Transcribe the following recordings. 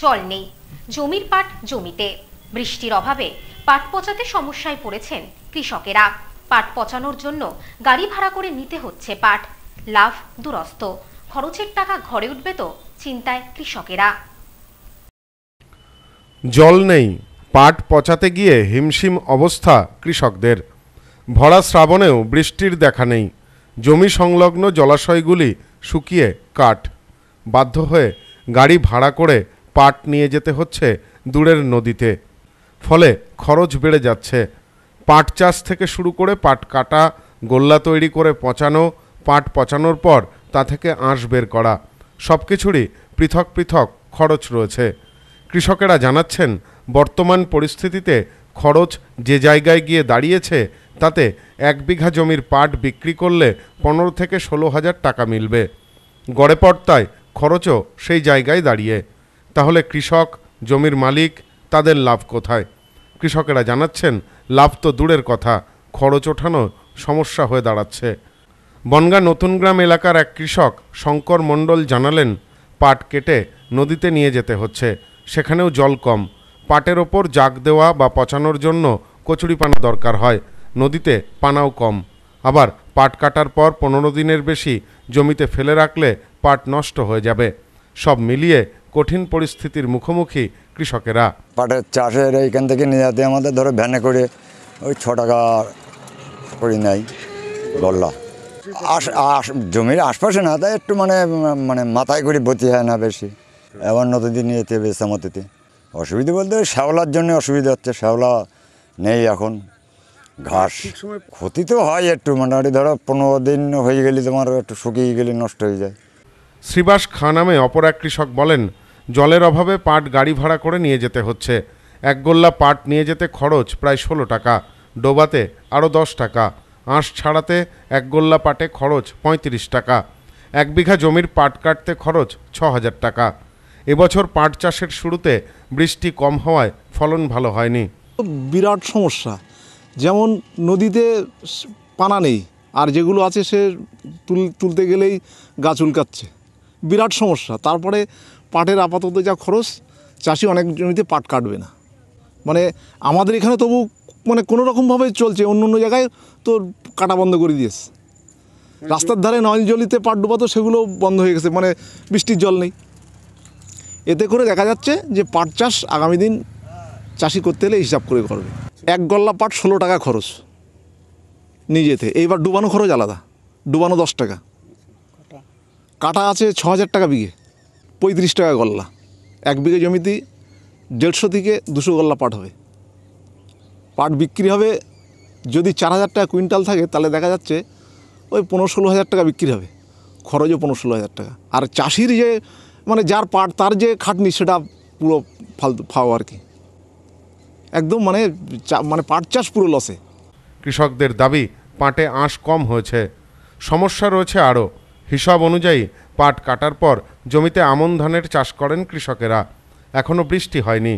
জল নেই জমির পাট জমিতে বৃষ্টির অভাবে পাট পচাতে সমস্যায় পড়েছেন কৃষকেরা পাট পচানোর জন্য গাড়ি ভাড়া করে নিতে হচ্ছে পাট লাভ দুরস্ত খরচের টাকা ঘরে উঠবে তো চিন্তায় কৃষকেরা জল নেই পাট পচাতে গিয়ে হিমশিম অবস্থা কৃষকদের ভরা শ্রাবণেও বৃষ্টির দেখা নেই জমি সংলগ্ন জলাশয়গুলি শুকিয়ে কাঠ বাধ্য হয়ে গাড়ি ভাড়া করে পাট নিয়ে যেতে হচ্ছে দূরের নদীতে ফলে খরচ বেড়ে যাচ্ছে পাট চাষ থেকে শুরু করে পাট কাটা গোল্লা তৈরি করে পচানো পাট পচানোর পর তা থেকে আঁশ বের করা সব কিছুরই পৃথক পৃথক খরচ রয়েছে কৃষকেরা জানাচ্ছেন বর্তমান পরিস্থিতিতে খরচ যে জায়গায় গিয়ে দাঁড়িয়েছে তাতে এক বিঘা জমির পাট বিক্রি করলে পনেরো থেকে ষোলো হাজার টাকা মিলবে গড়ে পর্তায় খরচও সেই জায়গায় দাঁড়িয়ে তাহলে কৃষক জমির মালিক তাদের লাভ কোথায় কৃষকেরা জানাচ্ছেন লাভ তো দূরের কথা খরচ ওঠানো সমস্যা হয়ে দাঁড়াচ্ছে বনগা নতুনগ্রাম এলাকার এক কৃষক শঙ্কর মণ্ডল জানালেন পাট কেটে নদীতে নিয়ে যেতে হচ্ছে সেখানেও জল কম পাটের ওপর জাগ দেওয়া বা পচানোর জন্য কচুরিপানা দরকার হয় নদীতে পানাও কম আবার পাট কাটার পর পনেরো দিনের বেশি জমিতে ফেলে রাখলে পাট নষ্ট হয়ে যাবে সব মিলিয়ে কঠিন পরিস্থিতির মুখোমুখি কৃষকেরা পাটের চাষের এইখান থেকে নিয়ে যাতে আমাদের ধরো ভ্যানে করে ওই ছ টাকা করে নেয় গল্লা আশ জমির আশপাশে না তাই একটু মানে মানে মাথায় করে বতি হয় না বেশি এবার নদীতে নিয়ে যেতে বেশ আমাদেরতে অসুবিধা বলতে শ্যাওলার জন্য অসুবিধা হচ্ছে শ্যাওলা নেই এখন ঘাস ক্ষতি তো হয় একটু মানে ধরো পনেরো দিন হয়ে গেলে তোমার একটু শুকিয়ে গেলে নষ্ট হয়ে যায় শ্রীবাস খা নামে অপর এক কৃষক বলেন জলের অভাবে পাট গাড়ি ভাড়া করে নিয়ে যেতে হচ্ছে এক গোল্লা পাট নিয়ে যেতে খরচ প্রায় ষোলো টাকা ডোবাতে আরও দশ টাকা আঁশ ছাড়াতে এক গোল্লা পাটে খরচ পঁয়ত্রিশ টাকা এক বিঘা জমির পাট কাটতে খরচ ছ হাজার টাকা এবছর পাট চাষের শুরুতে বৃষ্টি কম হওয়ায় ফলন ভালো হয়নি বিরাট সমস্যা যেমন নদীতে পানা নেই আর যেগুলো আছে সে তুলতে গেলেই গাছ উল্কাচ্ছে বিরাট সমস্যা তারপরে পাটের আপাতত যা খরচ চাষি অনেক জমিতে পাট কাটবে না মানে আমাদের এখানে তবু মানে কোনো রকমভাবে চলছে অন্য অন্য জায়গায় তো কাটা বন্ধ করে দিয়েছে রাস্তার ধারে নল জলিতে পাট ডুবাতো তো সেগুলো বন্ধ হয়ে গেছে মানে বৃষ্টির জল নেই এতে করে দেখা যাচ্ছে যে পাট চাষ আগামী দিন চাষি করতে গেলে হিসাব করে করবে এক গল্লা পাট ষোলো টাকা খরচ নিজেতে এইবার ডুবানো খরচ আলাদা ডুবানো দশ টাকা কাটা আছে ছ হাজার টাকা বিঘে পঁয়ত্রিশ টাকা গল্লা এক বিঘে জমিতে দেড়শো থেকে দুশো গল্লা পাট হবে পাট বিক্রি হবে যদি চার হাজার টাকা কুইন্টাল থাকে তাহলে দেখা যাচ্ছে ওই পনেরো ষোলো হাজার টাকা বিক্রি হবে খরচও পনেরো ষোলো হাজার টাকা আর চাষির যে মানে যার পাট তার যে খাটনি সেটা পুরো ফালতু ফাও আর কি একদম মানে মানে পাট চাষ পুরো লসে কৃষকদের দাবি পাটে আঁশ কম হয়েছে সমস্যা রয়েছে আরও হিসাব অনুযায়ী পাট কাটার পর জমিতে আমন ধানের চাষ করেন কৃষকেরা এখনও বৃষ্টি হয়নি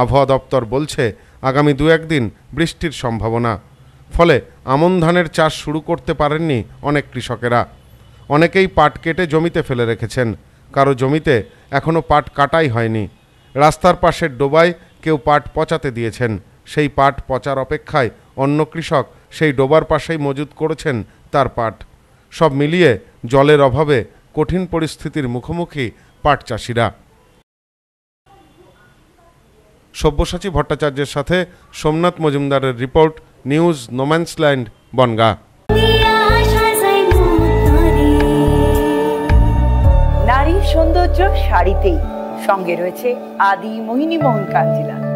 আবহাওয়া দপ্তর বলছে আগামী দু একদিন বৃষ্টির সম্ভাবনা ফলে আমন ধানের চাষ শুরু করতে পারেননি অনেক কৃষকেরা অনেকেই পাট কেটে জমিতে ফেলে রেখেছেন কারো জমিতে এখনও পাট কাটাই হয়নি রাস্তার পাশের ডোবায় কেউ পাট পচাতে দিয়েছেন সেই পাট পচার অপেক্ষায় অন্য কৃষক সেই ডোবার পাশেই মজুত করেছেন তার পাট সব মিলিয়ে জলের অভাবে কঠিন পরিস্থিতির মুখোমুখি পাট চাষিরা সব্যসাচী ভট্টাচার্যের সাথে সোমনাথ মজুমদারের রিপোর্ট নিউজ নোম্যান্সল্যান্ড বনগা নারী সৌন্দর্য শাড়িতেই সঙ্গে রয়েছে আদি মোহিনী মোহন কাঞ্জিলা